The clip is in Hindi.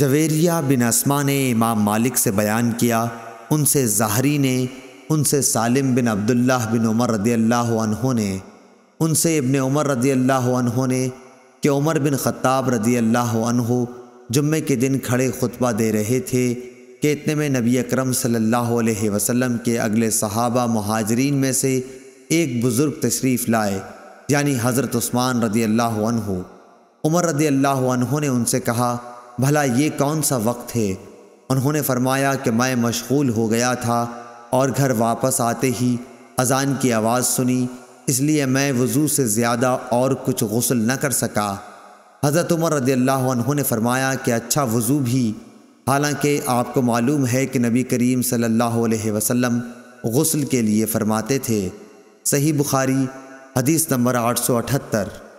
जवेरिया बिन असमा ने इमाम मालिक से बयान किया उनसे जहरी ने उनसे सालिम बिन अब्दुल्ला बिन उमर रदी अल्लाह ने उनसे इबन उमर रदी अल्लाह ने कि उमर बिन ख़त्ताब रदी अल्लाह जुम्मे के दिन खड़े खुतबा दे रहे थे कि इतने में नबी अक्रम सम के अगले सहाबा महाजरीन में से एक बुज़ुर्ग तशरीफ़ लाए यानी हज़रत उस्मान रदी अल्लाह उमर रदी अल्लाह ने उनसे कहा भला ये कौन सा वक्त है उन्होंने फरमाया कि मैं मशगूल हो गया था और घर वापस आते ही अजान की आवाज़ सुनी इसलिए मैं वज़ू से ज़्यादा और कुछ गसल न कर सका हज़रत उमर अल्लाह उन्होंने फरमाया कि अच्छा वज़ू भी हालांकि आपको मालूम है कि नबी करीम सल्लल्लाहु अलैहि वसल्लम गसल के लिए फ़रमाते थे सही बुखारी हदीस नंबर आठ सौ अठहत्तर